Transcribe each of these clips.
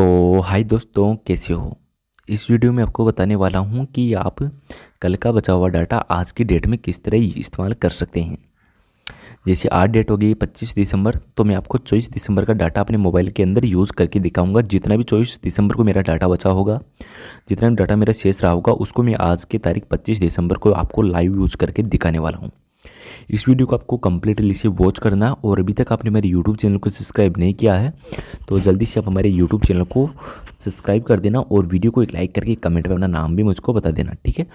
तो हाय दोस्तों कैसे हो इस वीडियो में आपको बताने वाला हूँ कि आप कल का बचा हुआ डाटा आज की डेट में किस तरह इस्तेमाल कर सकते हैं जैसे आज डेट हो गई पच्चीस दिसंबर तो मैं आपको चौबीस दिसंबर का डाटा अपने मोबाइल के अंदर यूज़ करके दिखाऊंगा जितना भी चौबीस दिसंबर को मेरा डाटा बचा होगा जितना भी डाटा मेरा शेष रहा होगा उसको मैं आज की तारीख पच्चीस दिसंबर को आपको लाइव यूज़ करके दिखाने वाला हूँ इस वीडियो को आपको कम्प्लीटली से वॉच करना है और अभी तक आपने मेरे यूट्यूब चैनल को सब्सक्राइब नहीं किया है तो जल्दी से आप हमारे यूट्यूब चैनल को सब्सक्राइब कर देना और वीडियो को एक लाइक करके कमेंट में अपना नाम भी मुझको बता देना ठीक है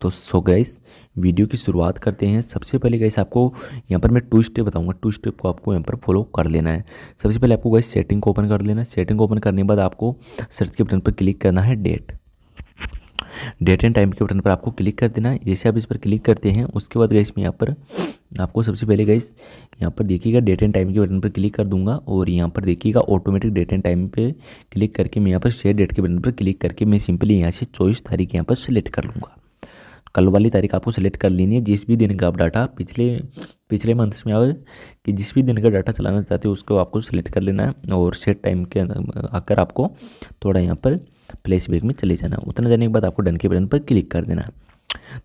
तो सो गाइस वीडियो की शुरुआत करते हैं सबसे पहले गाइस आपको यहाँ पर मैं टू स्टेप बताऊँगा टू स्टेप को आपको यहाँ पर फॉलो कर लेना है सबसे पहले आपको गाइस सेटिंग को ओपन कर लेना है सेटिंग को ओपन करने के बाद आपको सर्च के बटन पर क्लिक करना है डेट डेट एंड टाइम के बटन पर आपको क्लिक कर देना है जैसे आप इस पर क्लिक करते हैं उसके बाद गाइस में यहाँ पर आपको सबसे पहले गाइस यहाँ पर देखिएगा डेट एंड टाइम के बटन पर क्लिक कर दूंगा और यहाँ पर देखिएगा ऑटोमेटिक डेट एंड टाइम पे क्लिक करके मैं यहाँ पर शेयर डेट के बटन पर क्लिक करके मैं सिंपली यहाँ से चौबीस तारीख यहाँ पर सिलेक्ट कर लूँगा कल वाली तारीख आपको सेलेक्ट कर लेनी है जिस भी दिन का आप डाटा पिछले पिछले मंथ्स में आए कि जिस भी दिन का डाटा चलाना चाहते हो उसको आपको सेलेक्ट कर लेना है और सेट टाइम के आकर आपको थोड़ा यहाँ पर प्लेस बैग में चले जाना उतना जाने के बाद आपको डन के बटन पर क्लिक कर देना है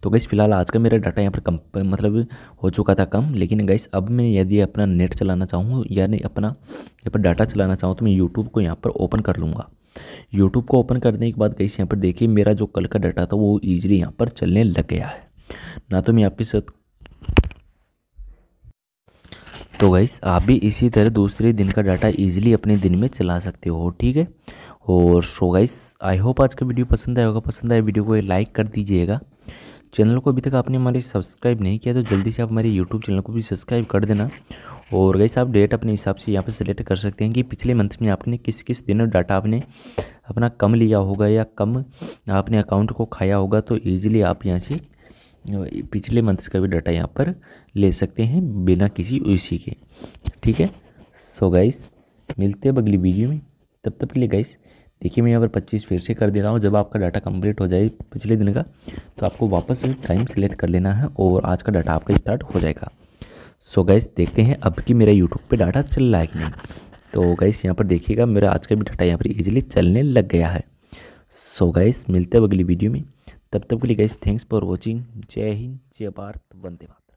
तो गैस फिलहाल आज का मेरा डाटा यहाँ पर कम मतलब हो चुका था कम लेकिन गैस अब मैं यदि अपना नेट चलाना चाहूँ यानी अपना यहाँ पर डाटा चलाना चाहूँ तो मैं यूट्यूब को यहाँ पर ओपन कर लूँगा यूट्यूब को ओपन करने के बाद गैस यहाँ पर देखिए मेरा जो कल का डाटा था वो ईजिली यहाँ पर चलने लग गया है ना तो मैं आपके साथ तो गाइस आप भी इसी तरह दूसरे दिन का डाटा ईजिली अपने दिन में चला सकते हो ठीक है और सो गाइस आई होप आज का वीडियो पसंद होगा पसंद आए वीडियो को लाइक कर दीजिएगा चैनल को अभी तक आपने हमारे सब्सक्राइब नहीं किया तो जल्दी से आप हमारे यूट्यूब चैनल को भी सब्सक्राइब कर देना और गई आप डेट अपने हिसाब से यहाँ पर सिलेक्ट कर सकते हैं कि पिछले मंथ में आपने किस किस दिन डाटा आपने अपना कम लिया होगा या कम आपने अकाउंट को खाया होगा तो ईजिली आप यहाँ से पिछले मंथ का भी डाटा यहाँ पर ले सकते हैं बिना किसी उसी के ठीक है सो गाइस मिलते हैं अगली वीडियो में तब तक के लिए गाइस देखिए मैं यहाँ पर पच्चीस फिर से कर दे रहा हूँ जब आपका डाटा कंप्लीट हो जाए पिछले दिन का तो आपको वापस टाइम सेलेक्ट कर लेना है और आज का डाटा आपका स्टार्ट हो जाएगा सो so गैस देखते हैं अब कि मेरा यूट्यूब पे डाटा चल रहा है कि नहीं तो गैस यहाँ पर देखिएगा मेरा आज का भी डाटा यहाँ पर ईजिली चलने लग गया है सो so गैस मिलते हैं अगली वीडियो में तब तक के लिए गैस थैंक्स फॉर वॉचिंग जय हिंद जय भारत वंदे भारत